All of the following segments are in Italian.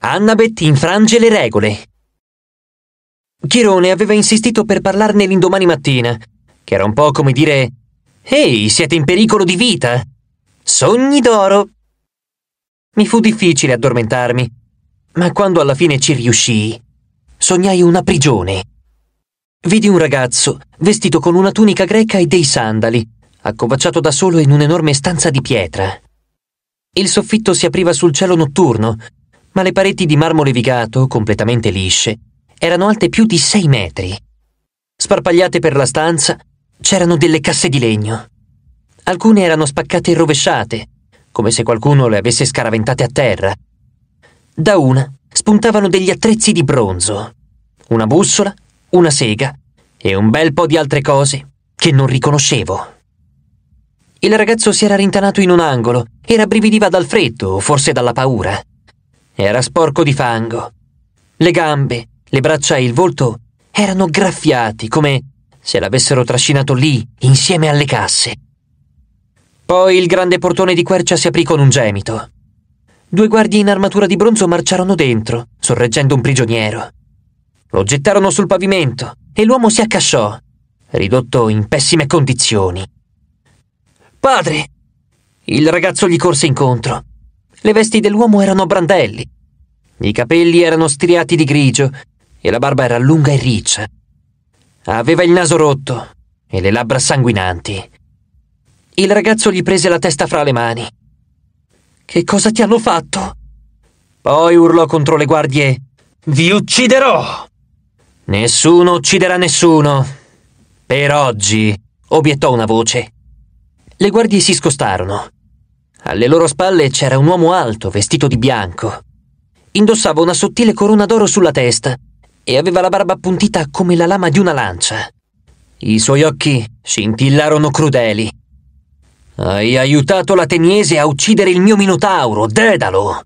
Annabeth infrange le regole. Chirone aveva insistito per parlarne l'indomani mattina, che era un po' come dire Ehi, siete in pericolo di vita! Sogni d'oro! Mi fu difficile addormentarmi, ma quando alla fine ci riuscii, sognai una prigione. Vidi un ragazzo, vestito con una tunica greca e dei sandali, accovacciato da solo in un'enorme stanza di pietra. Il soffitto si apriva sul cielo notturno ma le pareti di marmo levigato, completamente lisce, erano alte più di sei metri. Sparpagliate per la stanza c'erano delle casse di legno. Alcune erano spaccate e rovesciate, come se qualcuno le avesse scaraventate a terra. Da una spuntavano degli attrezzi di bronzo, una bussola, una sega e un bel po' di altre cose che non riconoscevo. Il ragazzo si era rintanato in un angolo e rabbrividiva dal freddo o forse dalla paura. Era sporco di fango. Le gambe, le braccia e il volto erano graffiati come se l'avessero trascinato lì, insieme alle casse. Poi il grande portone di quercia si aprì con un gemito. Due guardie in armatura di bronzo marciarono dentro, sorreggendo un prigioniero. Lo gettarono sul pavimento e l'uomo si accasciò, ridotto in pessime condizioni. Padre! Il ragazzo gli corse incontro. Le vesti dell'uomo erano brandelli. I capelli erano striati di grigio e la barba era lunga e riccia. Aveva il naso rotto e le labbra sanguinanti. Il ragazzo gli prese la testa fra le mani. Che cosa ti hanno fatto? Poi urlò contro le guardie. Vi ucciderò! Nessuno ucciderà nessuno. Per oggi, obiettò una voce. Le guardie si scostarono. Alle loro spalle c'era un uomo alto, vestito di bianco indossava una sottile corona d'oro sulla testa e aveva la barba appuntita come la lama di una lancia. I suoi occhi scintillarono crudeli. Hai aiutato l'ateniese a uccidere il mio minotauro, Dedalo!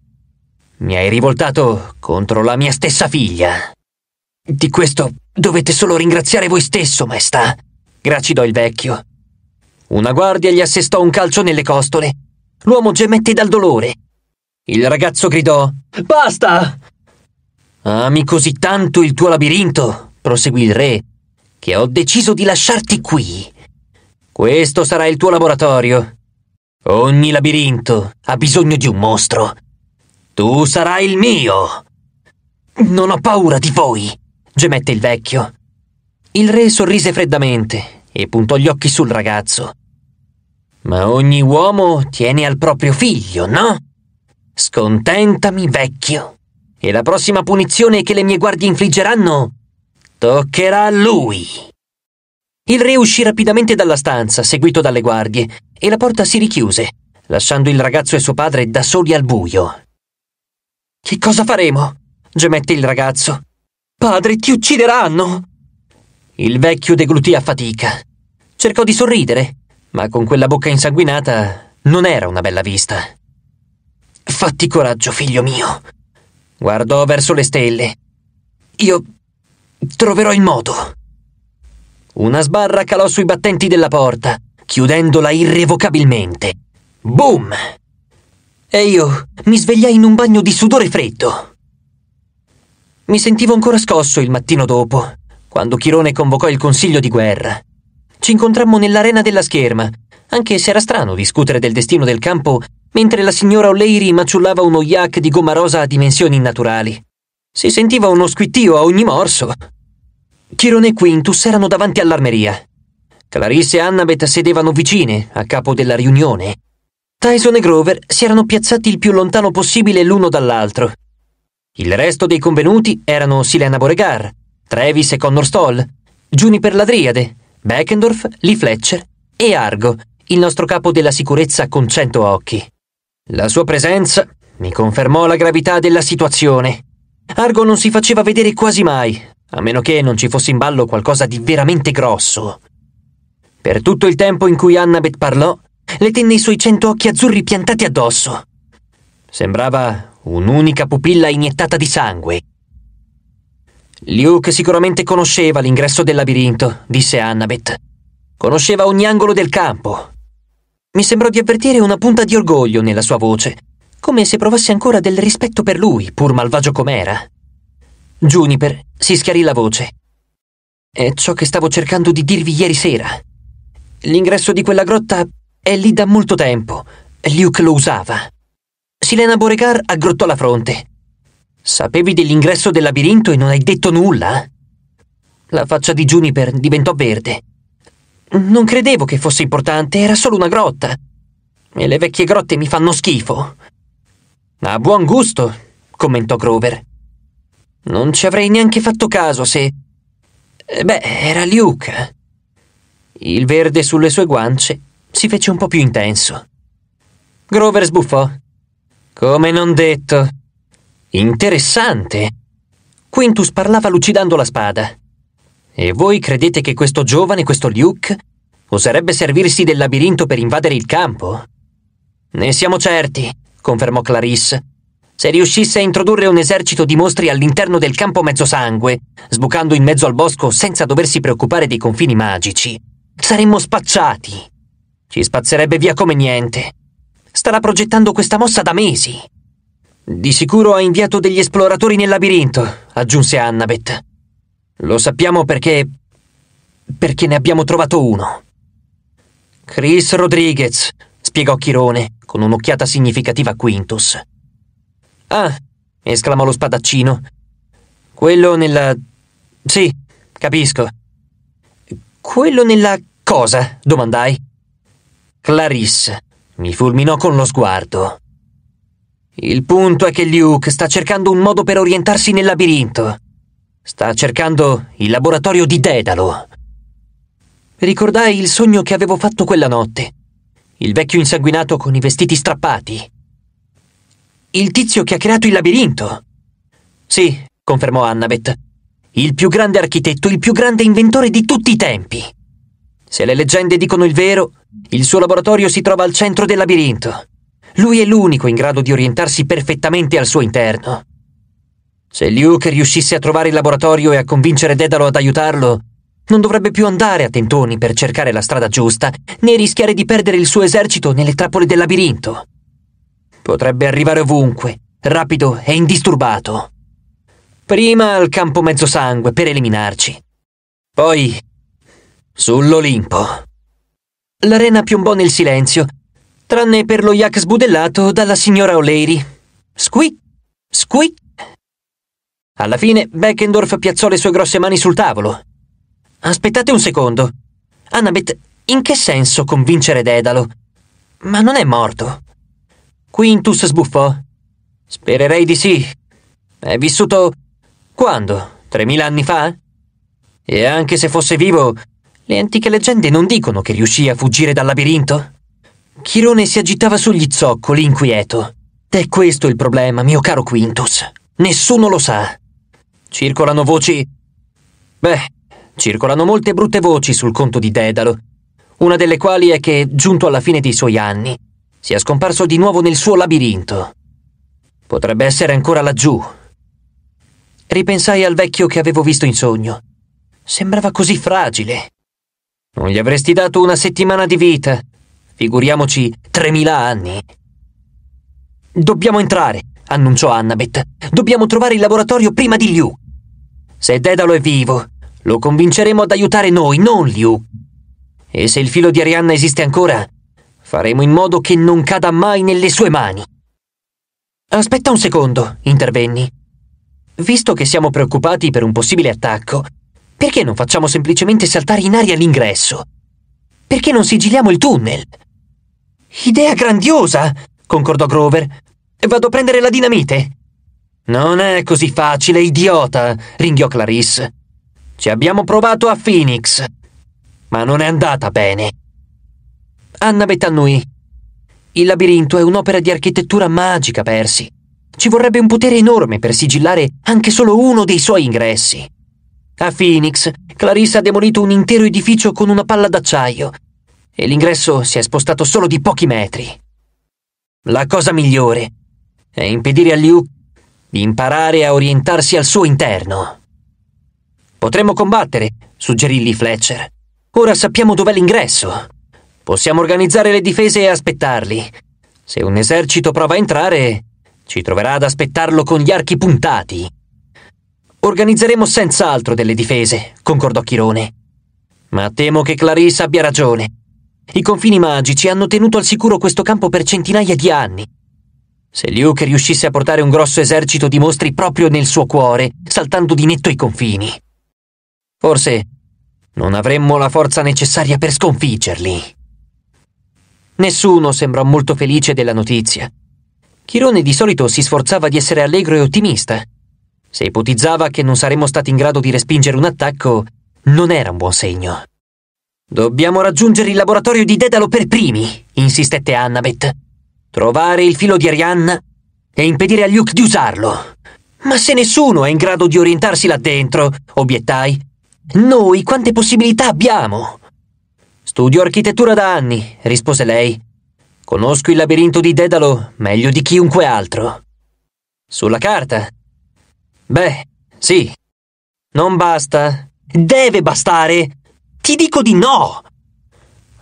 Mi hai rivoltato contro la mia stessa figlia. Di questo dovete solo ringraziare voi stesso, maestà, gracidò il vecchio. Una guardia gli assestò un calcio nelle costole. L'uomo gemette dal dolore il ragazzo gridò Basta! Ami così tanto il tuo labirinto, proseguì il re, che ho deciso di lasciarti qui. Questo sarà il tuo laboratorio. Ogni labirinto ha bisogno di un mostro. Tu sarai il mio. Non ho paura di voi, gemette il vecchio. Il re sorrise freddamente e puntò gli occhi sul ragazzo. Ma ogni uomo tiene al proprio figlio, no? Scontentami, vecchio. E la prossima punizione che le mie guardie infliggeranno toccherà a lui. Il re uscì rapidamente dalla stanza, seguito dalle guardie, e la porta si richiuse, lasciando il ragazzo e suo padre da soli al buio. Che cosa faremo? gemette il ragazzo. Padre, ti uccideranno! Il vecchio deglutì a fatica. Cercò di sorridere, ma con quella bocca insanguinata non era una bella vista. Fatti coraggio, figlio mio. Guardò verso le stelle. Io troverò il modo. Una sbarra calò sui battenti della porta, chiudendola irrevocabilmente. Boom! E io mi svegliai in un bagno di sudore freddo. Mi sentivo ancora scosso il mattino dopo, quando Chirone convocò il consiglio di guerra. Ci incontrammo nell'arena della scherma, anche se era strano discutere del destino del campo mentre la signora O'Leary maciullava uno yak di gomma rosa a dimensioni innaturali. Si sentiva uno squittio a ogni morso. Chiron e Quintus erano davanti all'armeria. Clarisse e Annabeth sedevano vicine, a capo della riunione. Tyson e Grover si erano piazzati il più lontano possibile l'uno dall'altro. Il resto dei convenuti erano Silena Boregar, Travis e Connor Stoll, Juniper Ladriade, Beckendorf, Lee Fletcher e Argo, il nostro capo della sicurezza con cento occhi. La sua presenza mi confermò la gravità della situazione. Argo non si faceva vedere quasi mai, a meno che non ci fosse in ballo qualcosa di veramente grosso. Per tutto il tempo in cui Annabeth parlò, le tenne i suoi cento occhi azzurri piantati addosso. Sembrava un'unica pupilla iniettata di sangue. Luke sicuramente conosceva l'ingresso del labirinto, disse Annabeth. Conosceva ogni angolo del campo, mi sembrò di avvertire una punta di orgoglio nella sua voce, come se provasse ancora del rispetto per lui, pur malvagio com'era. Juniper si schiarì la voce. È ciò che stavo cercando di dirvi ieri sera. L'ingresso di quella grotta è lì da molto tempo. Luke lo usava. Silena Boregar aggrottò la fronte. Sapevi dell'ingresso del labirinto e non hai detto nulla? La faccia di Juniper diventò verde. Non credevo che fosse importante, era solo una grotta. E le vecchie grotte mi fanno schifo. A buon gusto, commentò Grover. Non ci avrei neanche fatto caso se... Eh, beh, era Luke. Il verde sulle sue guance si fece un po' più intenso. Grover sbuffò. Come non detto. Interessante. Quintus parlava lucidando la spada. E voi credete che questo giovane, questo Luke, oserebbe servirsi del labirinto per invadere il campo? Ne siamo certi, confermò Clarisse. Se riuscisse a introdurre un esercito di mostri all'interno del campo mezzosangue, sbucando in mezzo al bosco senza doversi preoccupare dei confini magici, saremmo spacciati. Ci spazzerebbe via come niente. Starà progettando questa mossa da mesi. Di sicuro ha inviato degli esploratori nel labirinto, aggiunse Annabeth. Lo sappiamo perché... perché ne abbiamo trovato uno. Chris Rodriguez, spiegò Chirone, con un'occhiata significativa a Quintus. Ah, esclamò lo spadaccino. Quello nella... Sì, capisco. Quello nella cosa? domandai. Clarisse mi fulminò con lo sguardo. Il punto è che Luke sta cercando un modo per orientarsi nel labirinto. Sta cercando il laboratorio di Dedalo. Ricordai il sogno che avevo fatto quella notte. Il vecchio insanguinato con i vestiti strappati. Il tizio che ha creato il labirinto. Sì, confermò Annabeth. Il più grande architetto, il più grande inventore di tutti i tempi. Se le leggende dicono il vero, il suo laboratorio si trova al centro del labirinto. Lui è l'unico in grado di orientarsi perfettamente al suo interno. Se Luke riuscisse a trovare il laboratorio e a convincere Dedalo ad aiutarlo, non dovrebbe più andare a tentoni per cercare la strada giusta, né rischiare di perdere il suo esercito nelle trappole del labirinto. Potrebbe arrivare ovunque, rapido e indisturbato. Prima al campo mezzosangue per eliminarci. Poi sull'Olimpo. L'arena piombò nel silenzio, tranne per lo yak sbudellato dalla signora O'Leary. Squeak, squeak. Alla fine Beckendorf piazzò le sue grosse mani sul tavolo. Aspettate un secondo. Annabeth, in che senso convincere Dedalo? Ma non è morto. Quintus sbuffò. Spererei di sì. È vissuto... quando? Tremila anni fa? E anche se fosse vivo, le antiche leggende non dicono che riuscì a fuggire dal labirinto? Chirone si agitava sugli zoccoli, inquieto. è questo il problema, mio caro Quintus. Nessuno lo sa. Circolano voci... Beh, circolano molte brutte voci sul conto di Dedalo, una delle quali è che, giunto alla fine dei suoi anni, sia scomparso di nuovo nel suo labirinto. Potrebbe essere ancora laggiù. Ripensai al vecchio che avevo visto in sogno. Sembrava così fragile. Non gli avresti dato una settimana di vita. Figuriamoci 3000 anni. Dobbiamo entrare, annunciò Annabeth. Dobbiamo trovare il laboratorio prima di Liu. Se Dedalo è vivo, lo convinceremo ad aiutare noi, non Liu. E se il filo di Arianna esiste ancora, faremo in modo che non cada mai nelle sue mani. Aspetta un secondo, intervenni. Visto che siamo preoccupati per un possibile attacco, perché non facciamo semplicemente saltare in aria l'ingresso? Perché non sigilliamo il tunnel? Idea grandiosa, concordò Grover. Vado a prendere la dinamite. Non è così facile, idiota, ringhiò Clarisse. Ci abbiamo provato a Phoenix, ma non è andata bene. Anna Betannui. Il labirinto è un'opera di architettura magica, Persi. Ci vorrebbe un potere enorme per sigillare anche solo uno dei suoi ingressi. A Phoenix, Clarissa ha demolito un intero edificio con una palla d'acciaio e l'ingresso si è spostato solo di pochi metri. La cosa migliore è impedire a Luke imparare a orientarsi al suo interno. Potremmo combattere, suggerì Lee Fletcher. Ora sappiamo dov'è l'ingresso. Possiamo organizzare le difese e aspettarli. Se un esercito prova a entrare, ci troverà ad aspettarlo con gli archi puntati. Organizzeremo senz'altro delle difese, concordò Chirone. Ma temo che Clarisse abbia ragione. I confini magici hanno tenuto al sicuro questo campo per centinaia di anni se Luke riuscisse a portare un grosso esercito di mostri proprio nel suo cuore, saltando di netto i confini. Forse non avremmo la forza necessaria per sconfiggerli. Nessuno sembrò molto felice della notizia. Chirone di solito si sforzava di essere allegro e ottimista. Se ipotizzava che non saremmo stati in grado di respingere un attacco, non era un buon segno. Dobbiamo raggiungere il laboratorio di Dedalo per primi, insistette Annabeth trovare il filo di Arianna e impedire a Luke di usarlo. Ma se nessuno è in grado di orientarsi là dentro, obiettai, noi quante possibilità abbiamo? Studio architettura da anni, rispose lei. Conosco il labirinto di Dedalo meglio di chiunque altro. Sulla carta? Beh, sì. Non basta. Deve bastare. Ti dico di no.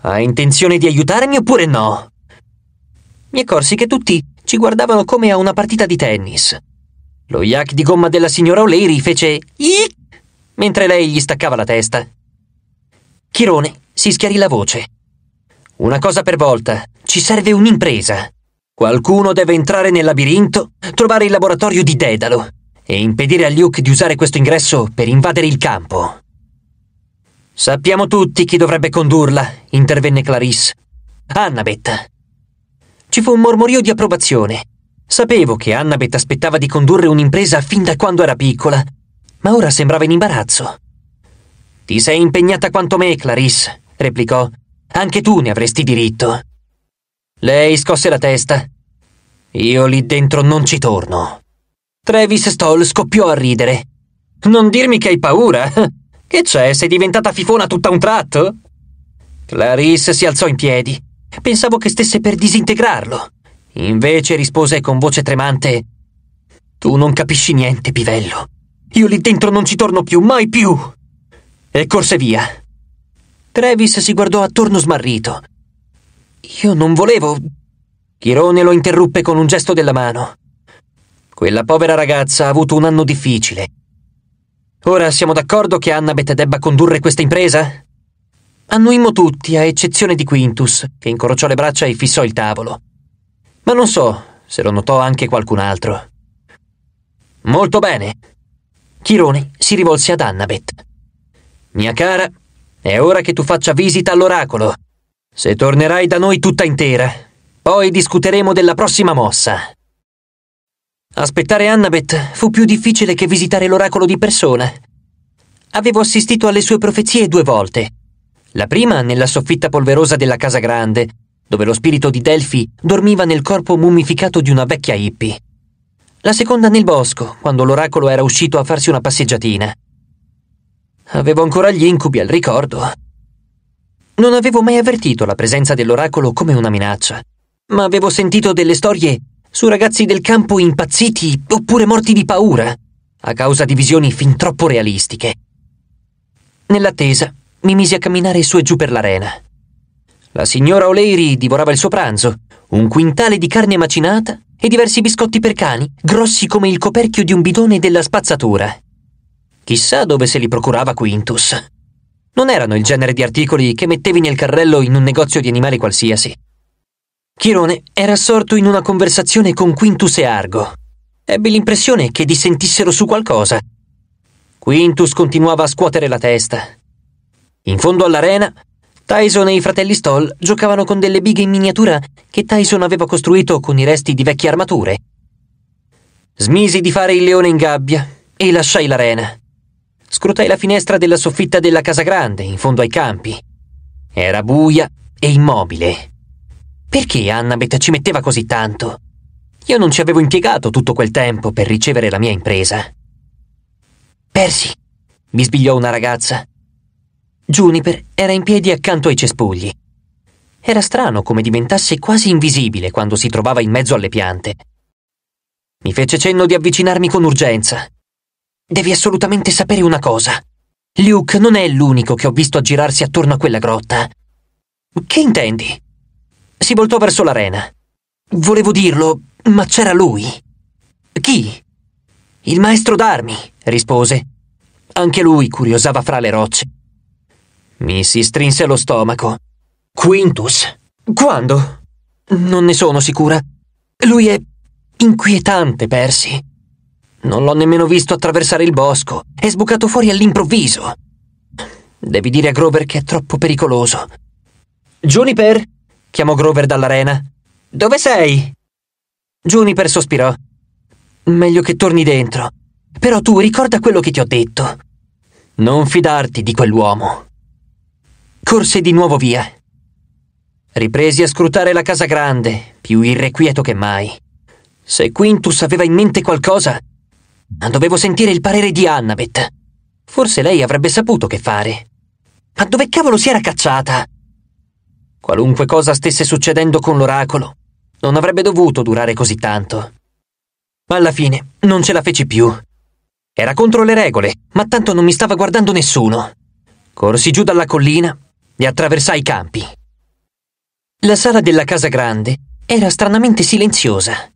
Hai intenzione di aiutarmi oppure no? mi accorsi che tutti ci guardavano come a una partita di tennis. Lo yak di gomma della signora O'Leary fece Ic! mentre lei gli staccava la testa. Chirone si schiarì la voce. Una cosa per volta, ci serve un'impresa. Qualcuno deve entrare nel labirinto, trovare il laboratorio di Dedalo e impedire a Luke di usare questo ingresso per invadere il campo. Sappiamo tutti chi dovrebbe condurla, intervenne Clarisse. Annabeth. Ci fu un mormorio di approvazione. Sapevo che Annabeth aspettava di condurre un'impresa fin da quando era piccola, ma ora sembrava in imbarazzo. Ti sei impegnata quanto me, Clarisse, replicò. Anche tu ne avresti diritto. Lei scosse la testa. Io lì dentro non ci torno. Travis Stoll scoppiò a ridere. Non dirmi che hai paura? Che c'è? Sei diventata fifona tutta un tratto? Clarisse si alzò in piedi. Pensavo che stesse per disintegrarlo. Invece rispose con voce tremante: Tu non capisci niente, Pivello. Io lì dentro non ci torno più, mai più. E corse via. Travis si guardò attorno smarrito. Io non volevo. Chirone lo interruppe con un gesto della mano. Quella povera ragazza ha avuto un anno difficile. Ora siamo d'accordo che Annabeth debba condurre questa impresa? Annuimmo tutti, a eccezione di Quintus, che incrociò le braccia e fissò il tavolo. Ma non so se lo notò anche qualcun altro. Molto bene. Chironi si rivolse ad Annabeth. Mia cara, è ora che tu faccia visita all'oracolo. Se tornerai da noi tutta intera, poi discuteremo della prossima mossa. Aspettare Annabeth fu più difficile che visitare l'oracolo di persona. Avevo assistito alle sue profezie due volte la prima nella soffitta polverosa della casa grande, dove lo spirito di Delphi dormiva nel corpo mummificato di una vecchia hippie. La seconda nel bosco, quando l'oracolo era uscito a farsi una passeggiatina. Avevo ancora gli incubi al ricordo. Non avevo mai avvertito la presenza dell'oracolo come una minaccia, ma avevo sentito delle storie su ragazzi del campo impazziti oppure morti di paura, a causa di visioni fin troppo realistiche. Nell'attesa, mi misi a camminare su e giù per l'arena. La signora O'Leary divorava il suo pranzo, un quintale di carne macinata e diversi biscotti per cani, grossi come il coperchio di un bidone della spazzatura. Chissà dove se li procurava Quintus. Non erano il genere di articoli che mettevi nel carrello in un negozio di animali qualsiasi. Chirone era assorto in una conversazione con Quintus e Argo. Ebbi l'impressione che dissentissero su qualcosa. Quintus continuava a scuotere la testa, in fondo all'arena, Tyson e i fratelli Stoll giocavano con delle bighe in miniatura che Tyson aveva costruito con i resti di vecchie armature. Smisi di fare il leone in gabbia e lasciai l'arena. Scrutai la finestra della soffitta della casa grande, in fondo ai campi. Era buia e immobile. Perché Annabeth ci metteva così tanto? Io non ci avevo impiegato tutto quel tempo per ricevere la mia impresa. Persi, bisbigliò una ragazza. Juniper era in piedi accanto ai cespugli. Era strano come diventasse quasi invisibile quando si trovava in mezzo alle piante. Mi fece cenno di avvicinarmi con urgenza. Devi assolutamente sapere una cosa. Luke non è l'unico che ho visto aggirarsi attorno a quella grotta. Che intendi? Si voltò verso l'arena. Volevo dirlo, ma c'era lui. Chi? Il maestro d'armi, rispose. Anche lui curiosava fra le rocce. Mi si strinse lo stomaco. Quintus? Quando? Non ne sono sicura. Lui è inquietante, Percy. Non l'ho nemmeno visto attraversare il bosco. È sbucato fuori all'improvviso. Devi dire a Grover che è troppo pericoloso. Juniper? chiamò Grover dall'arena. Dove sei? Juniper sospirò. Meglio che torni dentro. Però tu ricorda quello che ti ho detto. Non fidarti di quell'uomo corse di nuovo via. Ripresi a scrutare la casa grande, più irrequieto che mai. Se Quintus aveva in mente qualcosa, ma dovevo sentire il parere di Annabeth. Forse lei avrebbe saputo che fare. Ma dove cavolo si era cacciata? Qualunque cosa stesse succedendo con l'oracolo, non avrebbe dovuto durare così tanto. Ma alla fine non ce la feci più. Era contro le regole, ma tanto non mi stava guardando nessuno. Corsi giù dalla collina e attraversai i campi. La sala della casa grande era stranamente silenziosa.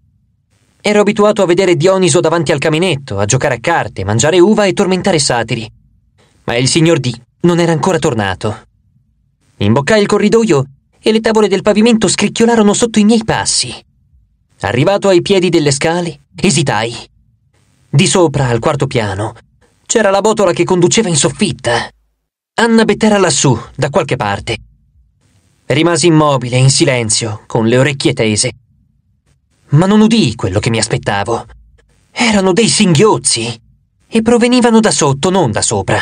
Ero abituato a vedere Dioniso davanti al caminetto, a giocare a carte, mangiare uva e tormentare satiri. Ma il signor D non era ancora tornato. Imboccai il corridoio e le tavole del pavimento scricchiolarono sotto i miei passi. Arrivato ai piedi delle scale, esitai. Di sopra, al quarto piano, c'era la botola che conduceva in soffitta. Anna Bettera lassù, da qualche parte. Rimasi immobile, in silenzio, con le orecchie tese. Ma non udii quello che mi aspettavo. Erano dei singhiozzi e provenivano da sotto, non da sopra.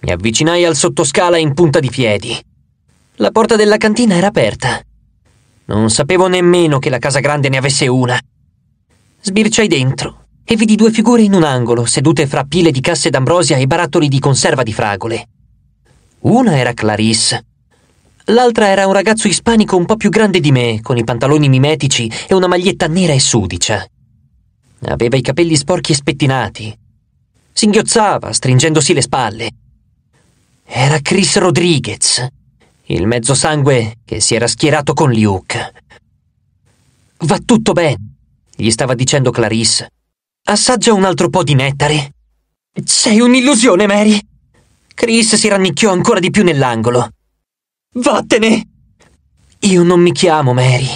Mi avvicinai al sottoscala in punta di piedi. La porta della cantina era aperta. Non sapevo nemmeno che la casa grande ne avesse una. Sbirciai dentro e vidi due figure in un angolo, sedute fra pile di casse d'ambrosia e barattoli di conserva di fragole. Una era Clarisse. L'altra era un ragazzo ispanico un po' più grande di me, con i pantaloni mimetici e una maglietta nera e sudicia. Aveva i capelli sporchi e spettinati. Singhiozzava, stringendosi le spalle. Era Chris Rodriguez, il mezzo sangue che si era schierato con Luke. Va tutto bene, gli stava dicendo Clarisse. Assaggia un altro po' di nettare. Sei un'illusione, Mary! Chris si rannicchiò ancora di più nell'angolo. Vattene! Io non mi chiamo Mary.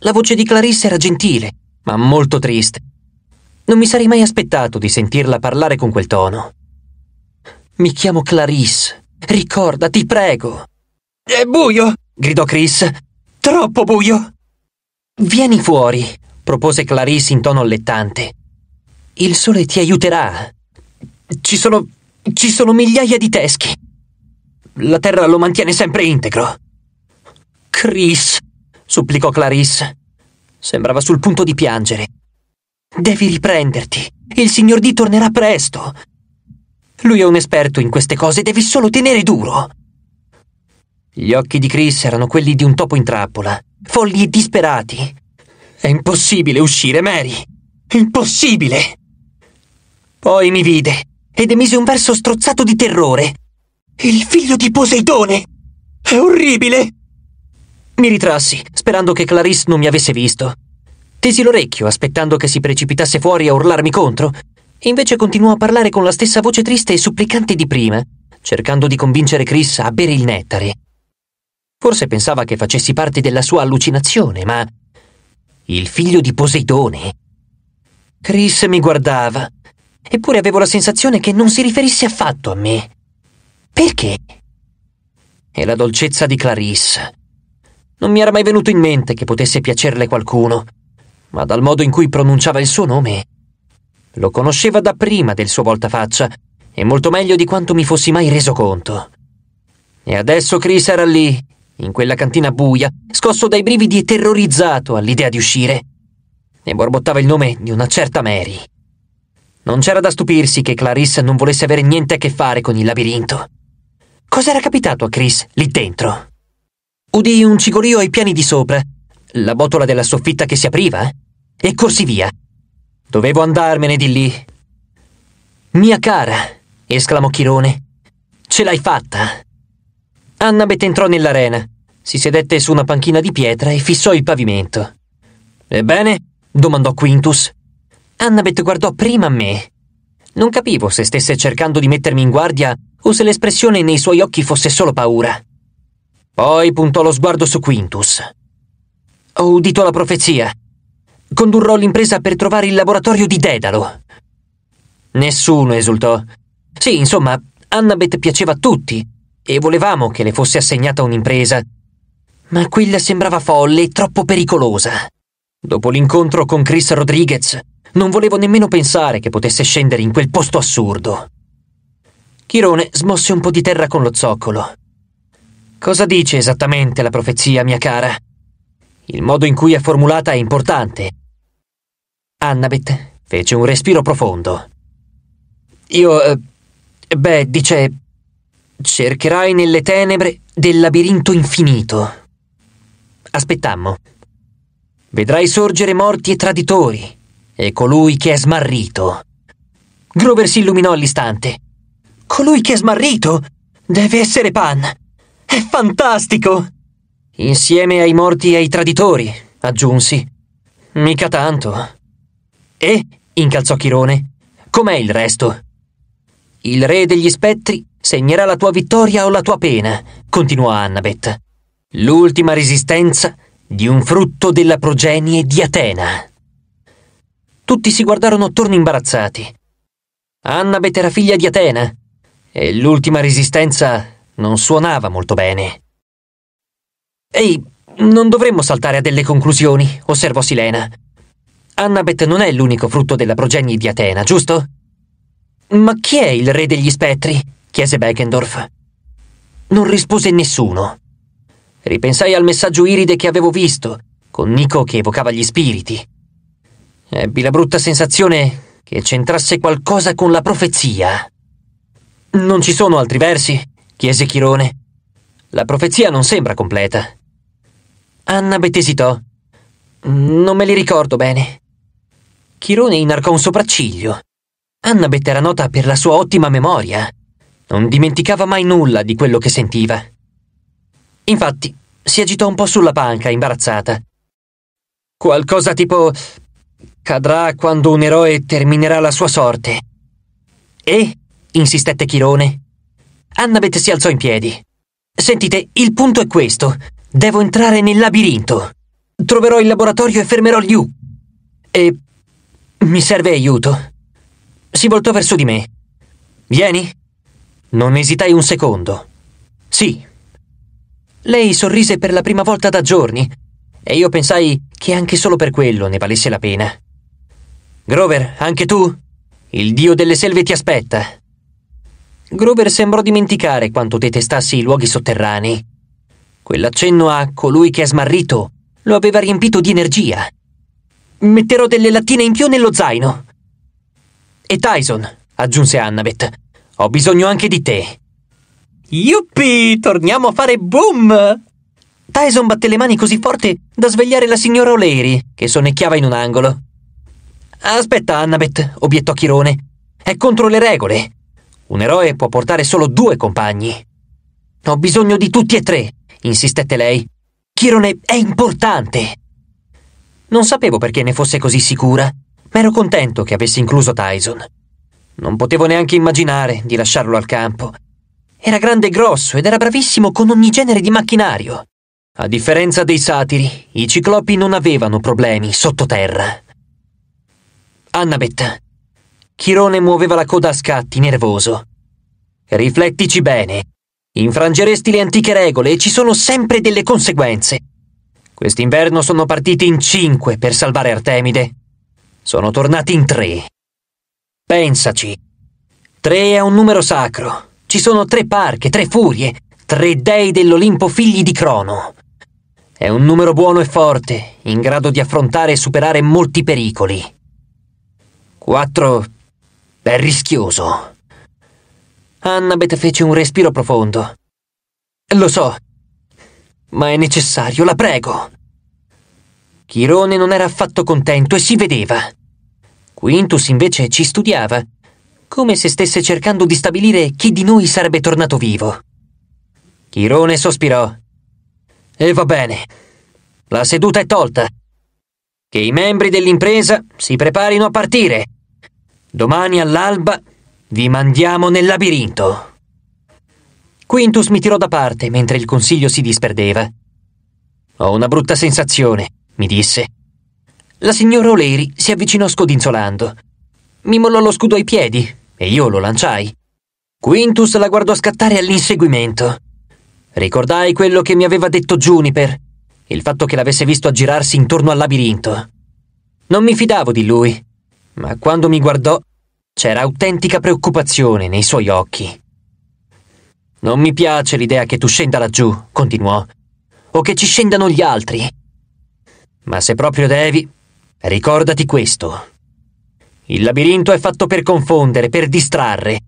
La voce di Clarisse era gentile, ma molto triste. Non mi sarei mai aspettato di sentirla parlare con quel tono. Mi chiamo Clarisse. Ricorda, ti prego. È buio! gridò Chris. Troppo buio! Vieni fuori, propose Clarisse in tono allettante. Il sole ti aiuterà. Ci sono ci sono migliaia di teschi. La terra lo mantiene sempre integro. Chris, supplicò Clarisse. Sembrava sul punto di piangere. Devi riprenderti. Il signor D tornerà presto. Lui è un esperto in queste cose, devi solo tenere duro. Gli occhi di Chris erano quelli di un topo in trappola, folli e disperati. È impossibile uscire, Mary. Impossibile. Poi mi vide ed emise un verso strozzato di terrore. Il figlio di Poseidone! È orribile! Mi ritrassi, sperando che Clarisse non mi avesse visto. Tesi l'orecchio, aspettando che si precipitasse fuori a urlarmi contro. Invece continuò a parlare con la stessa voce triste e supplicante di prima, cercando di convincere Chris a bere il nettare. Forse pensava che facessi parte della sua allucinazione, ma... Il figlio di Poseidone. Chris mi guardava, eppure avevo la sensazione che non si riferisse affatto a me. Perché? E la dolcezza di Clarisse. Non mi era mai venuto in mente che potesse piacerle qualcuno, ma dal modo in cui pronunciava il suo nome. Lo conosceva da prima del suo voltafaccia e molto meglio di quanto mi fossi mai reso conto. E adesso Chris era lì, in quella cantina buia, scosso dai brividi e terrorizzato all'idea di uscire. E borbottava il nome di una certa Mary. Non c'era da stupirsi che Clarisse non volesse avere niente a che fare con il labirinto. Cos'era capitato a Chris lì dentro? Udì un cigolio ai piani di sopra, la botola della soffitta che si apriva, eh? e corsi via. Dovevo andarmene di lì. Mia cara, esclamò Chirone, ce l'hai fatta. Annabeth entrò nell'arena, si sedette su una panchina di pietra e fissò il pavimento. Ebbene? domandò Quintus. Annabeth guardò prima me. Non capivo se stesse cercando di mettermi in guardia o se l'espressione nei suoi occhi fosse solo paura. Poi puntò lo sguardo su Quintus. Ho udito la profezia. Condurrò l'impresa per trovare il laboratorio di Dedalo. Nessuno esultò. Sì, insomma, Annabeth piaceva a tutti e volevamo che le fosse assegnata un'impresa. Ma quella sembrava folle e troppo pericolosa. Dopo l'incontro con Chris Rodriguez, non volevo nemmeno pensare che potesse scendere in quel posto assurdo. Chirone smosse un po' di terra con lo zoccolo. Cosa dice esattamente la profezia, mia cara? Il modo in cui è formulata è importante. Annabeth fece un respiro profondo. Io... Eh, beh, dice... Cercherai nelle tenebre del labirinto infinito. Aspettammo. Vedrai sorgere morti e traditori, e colui che è smarrito. Grover si illuminò all'istante. Colui che è smarrito deve essere Pan. È fantastico! Insieme ai morti e ai traditori, aggiunsi. Mica tanto. E, incalzò Chirone, com'è il resto? Il re degli spettri segnerà la tua vittoria o la tua pena, continuò Annabeth. L'ultima resistenza di un frutto della progenie di Atena. Tutti si guardarono attorno imbarazzati. Annabeth era figlia di Atena e l'ultima resistenza non suonava molto bene. Ehi, non dovremmo saltare a delle conclusioni, osservò Silena. Annabeth non è l'unico frutto della progenie di Atena, giusto? Ma chi è il re degli spettri? chiese Beckendorf. Non rispose nessuno. Ripensai al messaggio iride che avevo visto, con Nico che evocava gli spiriti. Ebbi la brutta sensazione che c'entrasse qualcosa con la profezia. Non ci sono altri versi? chiese Chirone. La profezia non sembra completa. Anna betesitò. Non me li ricordo bene. Chirone inarcò un sopracciglio. Annabeth era nota per la sua ottima memoria. Non dimenticava mai nulla di quello che sentiva. Infatti, si agitò un po' sulla panca, imbarazzata. Qualcosa tipo Cadrà quando un eroe terminerà la sua sorte. E? insistette Chirone. Annabeth si alzò in piedi. Sentite, il punto è questo. Devo entrare nel labirinto. Troverò il laboratorio e fermerò gli U. E... mi serve aiuto. Si voltò verso di me. Vieni? Non esitai un secondo. Sì. Lei sorrise per la prima volta da giorni e io pensai che anche solo per quello ne valesse la pena. Grover, anche tu? Il dio delle selve ti aspetta. Grover sembrò dimenticare quanto detestassi i luoghi sotterranei. Quell'accenno a colui che è smarrito lo aveva riempito di energia. Metterò delle lattine in più nello zaino. E Tyson, aggiunse Annabeth, ho bisogno anche di te. Yuppie, torniamo a fare boom! Tyson batté le mani così forte da svegliare la signora O'Leary, che sonnecchiava in un angolo. Aspetta, Annabeth, obiettò Chirone. È contro le regole. Un eroe può portare solo due compagni. Ho bisogno di tutti e tre, insistette lei. Chirone è importante. Non sapevo perché ne fosse così sicura, ma ero contento che avesse incluso Tyson. Non potevo neanche immaginare di lasciarlo al campo. Era grande e grosso ed era bravissimo con ogni genere di macchinario. A differenza dei satiri, i ciclopi non avevano problemi sottoterra. Annabeth. Chirone muoveva la coda a scatti, nervoso. Riflettici bene. Infrangeresti le antiche regole e ci sono sempre delle conseguenze. Quest'inverno sono partiti in cinque per salvare Artemide. Sono tornati in tre. Pensaci. Tre è un numero sacro. Ci sono tre parche, tre furie, tre dei dell'Olimpo figli di Crono. È un numero buono e forte, in grado di affrontare e superare molti pericoli. Quattro è rischioso. Annabeth fece un respiro profondo. Lo so, ma è necessario, la prego. Chirone non era affatto contento e si vedeva. Quintus invece ci studiava, come se stesse cercando di stabilire chi di noi sarebbe tornato vivo. Chirone sospirò. E va bene, la seduta è tolta. Che i membri dell'impresa si preparino a partire. Domani all'alba vi mandiamo nel labirinto. Quintus mi tirò da parte mentre il consiglio si disperdeva. Ho una brutta sensazione, mi disse. La signora O'Leary si avvicinò scodinzolando. Mi mollò lo scudo ai piedi e io lo lanciai. Quintus la guardò scattare all'inseguimento. Ricordai quello che mi aveva detto Juniper, il fatto che l'avesse visto aggirarsi intorno al labirinto. Non mi fidavo di lui, ma quando mi guardò c'era autentica preoccupazione nei suoi occhi. Non mi piace l'idea che tu scenda laggiù, continuò, o che ci scendano gli altri. Ma se proprio devi, ricordati questo. Il labirinto è fatto per confondere, per distrarre.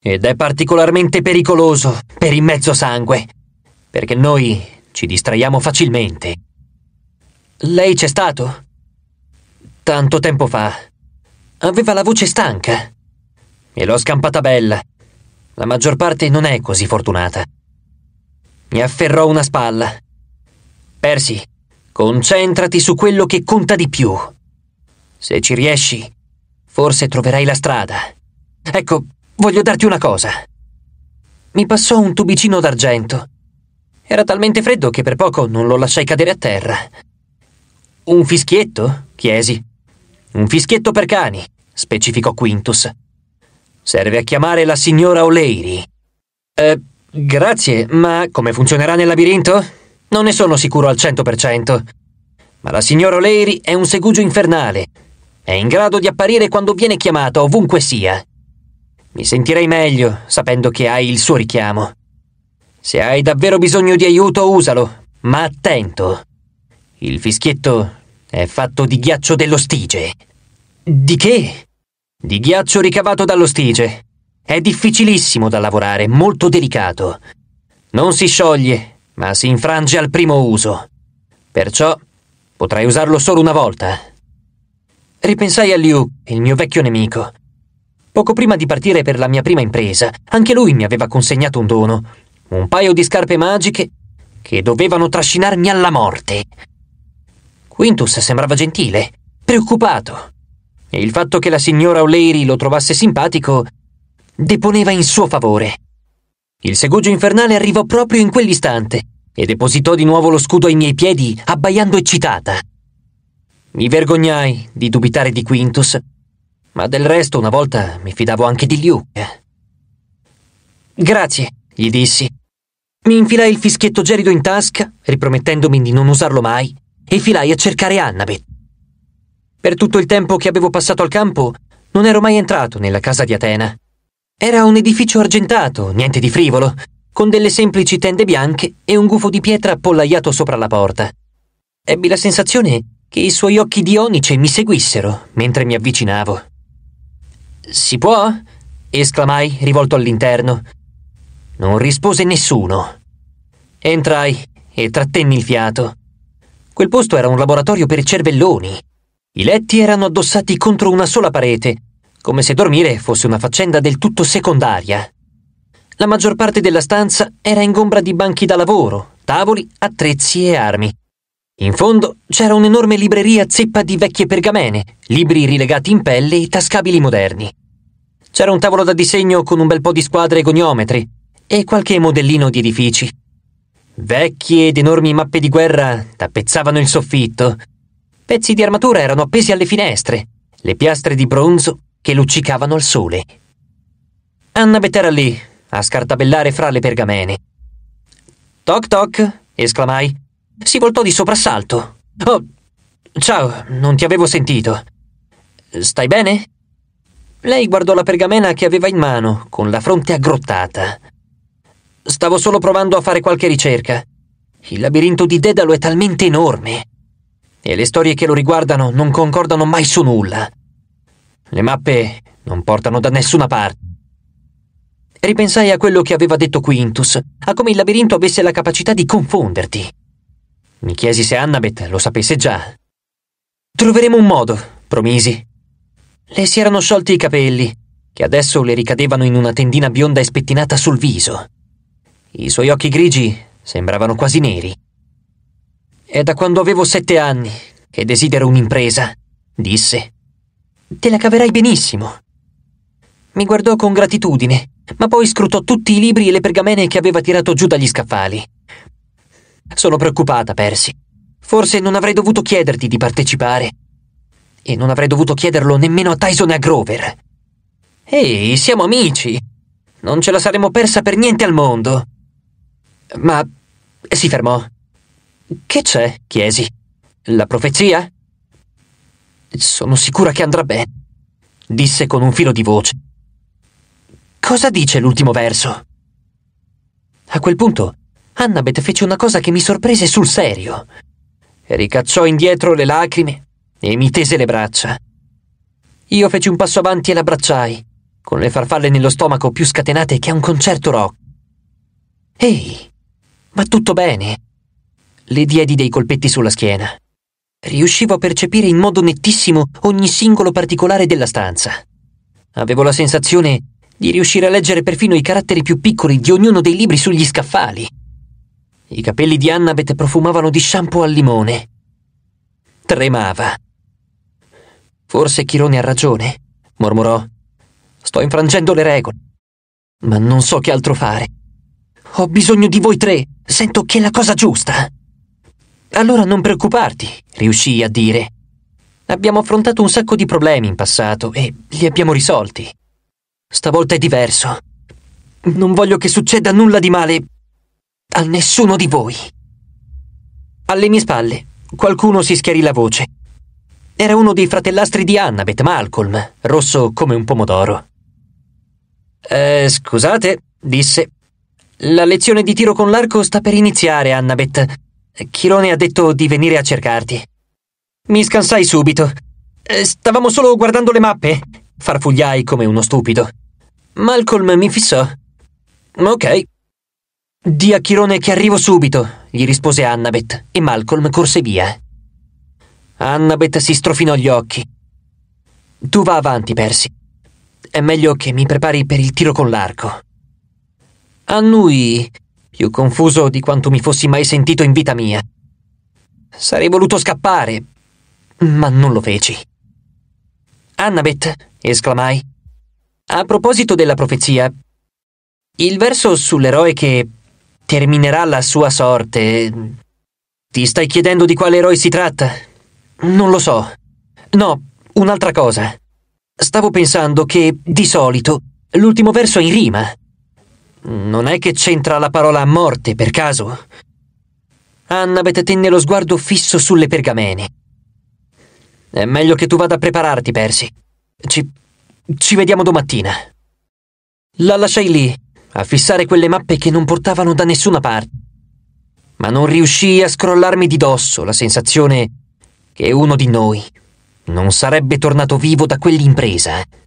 Ed è particolarmente pericoloso per il mezzo sangue, perché noi ci distraiamo facilmente. Lei c'è stato? Tanto tempo fa aveva la voce stanca. E l'ho scampata bella. La maggior parte non è così fortunata. Mi afferrò una spalla. Persi, concentrati su quello che conta di più. Se ci riesci, forse troverai la strada. Ecco, voglio darti una cosa. Mi passò un tubicino d'argento. Era talmente freddo che per poco non lo lasciai cadere a terra. Un fischietto? chiesi. Un fischietto per cani, specificò Quintus. Serve a chiamare la signora O'Leary. Eh, grazie, ma come funzionerà nel labirinto? Non ne sono sicuro al 100%. Ma la signora O'Leary è un segugio infernale. È in grado di apparire quando viene chiamata, ovunque sia. Mi sentirei meglio sapendo che hai il suo richiamo. Se hai davvero bisogno di aiuto, usalo, ma attento. Il fischietto è fatto di ghiaccio dello stige. Di che? Di ghiaccio ricavato dallo stige. È difficilissimo da lavorare, molto delicato. Non si scioglie, ma si infrange al primo uso. Perciò potrai usarlo solo una volta. Ripensai a Liu, il mio vecchio nemico. Poco prima di partire per la mia prima impresa, anche lui mi aveva consegnato un dono, un paio di scarpe magiche che dovevano trascinarmi alla morte. Quintus sembrava gentile, preoccupato e il fatto che la signora O'Leary lo trovasse simpatico deponeva in suo favore. Il segugio infernale arrivò proprio in quell'istante e depositò di nuovo lo scudo ai miei piedi, abbaiando eccitata. Mi vergognai di dubitare di Quintus, ma del resto una volta mi fidavo anche di Luke. Grazie, gli dissi. Mi infilai il fischietto gerido in tasca, ripromettendomi di non usarlo mai, e filai a cercare Annabeth. Per tutto il tempo che avevo passato al campo, non ero mai entrato nella casa di Atena. Era un edificio argentato, niente di frivolo, con delle semplici tende bianche e un gufo di pietra appollaiato sopra la porta. Ebbi la sensazione che i suoi occhi di onice mi seguissero mentre mi avvicinavo. Si può? esclamai, rivolto all'interno. Non rispose nessuno. Entrai e trattenni il fiato. Quel posto era un laboratorio per cervelloni. I letti erano addossati contro una sola parete, come se dormire fosse una faccenda del tutto secondaria. La maggior parte della stanza era ingombra di banchi da lavoro, tavoli, attrezzi e armi. In fondo c'era un'enorme libreria zeppa di vecchie pergamene, libri rilegati in pelle e tascabili moderni. C'era un tavolo da disegno con un bel po' di squadre e goniometri e qualche modellino di edifici. Vecchie ed enormi mappe di guerra tappezzavano il soffitto Pezzi di armatura erano appesi alle finestre, le piastre di bronzo che luccicavano al sole. Annabeth era lì, a scartabellare fra le pergamene. Toc toc, esclamai. Si voltò di soprassalto. Oh, ciao, non ti avevo sentito. Stai bene? Lei guardò la pergamena che aveva in mano, con la fronte aggrottata. Stavo solo provando a fare qualche ricerca. Il labirinto di Dedalo è talmente enorme e le storie che lo riguardano non concordano mai su nulla. Le mappe non portano da nessuna parte. Ripensai a quello che aveva detto Quintus, a come il labirinto avesse la capacità di confonderti. Mi chiesi se Annabeth lo sapesse già. Troveremo un modo, promisi. Le si erano sciolti i capelli, che adesso le ricadevano in una tendina bionda e spettinata sul viso. I suoi occhi grigi sembravano quasi neri. È da quando avevo sette anni che desidero un'impresa, disse. Te la caverai benissimo. Mi guardò con gratitudine, ma poi scrutò tutti i libri e le pergamene che aveva tirato giù dagli scaffali. Sono preoccupata, Percy. Forse non avrei dovuto chiederti di partecipare. E non avrei dovuto chiederlo nemmeno a Tyson e a Grover. Ehi, siamo amici. Non ce la saremmo persa per niente al mondo. Ma si fermò. Che c'è? chiesi. La profezia? Sono sicura che andrà bene, disse con un filo di voce. Cosa dice l'ultimo verso? A quel punto, Annabeth fece una cosa che mi sorprese sul serio. Ricacciò indietro le lacrime e mi tese le braccia. Io feci un passo avanti e l'abbracciai, con le farfalle nello stomaco più scatenate che a un concerto rock. Ehi, ma tutto bene? le diedi dei colpetti sulla schiena. Riuscivo a percepire in modo nettissimo ogni singolo particolare della stanza. Avevo la sensazione di riuscire a leggere perfino i caratteri più piccoli di ognuno dei libri sugli scaffali. I capelli di Annabeth profumavano di shampoo al limone. Tremava. Forse Chirone ha ragione, mormorò. Sto infrangendo le regole. Ma non so che altro fare. Ho bisogno di voi tre. Sento che è la cosa giusta. Allora non preoccuparti, riuscii a dire. Abbiamo affrontato un sacco di problemi in passato e li abbiamo risolti. Stavolta è diverso. Non voglio che succeda nulla di male a nessuno di voi. Alle mie spalle qualcuno si schiarì la voce. Era uno dei fratellastri di Annabeth Malcolm, rosso come un pomodoro. Eh, scusate, disse. La lezione di tiro con l'arco sta per iniziare, Annabeth. Chirone ha detto di venire a cercarti. Mi scansai subito. Eh, stavamo solo guardando le mappe. Farfugliai come uno stupido. Malcolm mi fissò. Ok. Di a Chirone che arrivo subito, gli rispose Annabeth, e Malcolm corse via. Annabeth si strofinò gli occhi. Tu va avanti, Percy. È meglio che mi prepari per il tiro con l'arco. Annui più confuso di quanto mi fossi mai sentito in vita mia. Sarei voluto scappare, ma non lo feci. Annabeth, esclamai. A proposito della profezia, il verso sull'eroe che terminerà la sua sorte. Ti stai chiedendo di quale eroe si tratta? Non lo so. No, un'altra cosa. Stavo pensando che, di solito, l'ultimo verso è in rima. Non è che c'entra la parola morte, per caso? Annabeth tenne lo sguardo fisso sulle pergamene. È meglio che tu vada a prepararti, Percy. Ci... ci vediamo domattina. La lasciai lì, a fissare quelle mappe che non portavano da nessuna parte. Ma non riuscii a scrollarmi di dosso la sensazione che uno di noi non sarebbe tornato vivo da quell'impresa.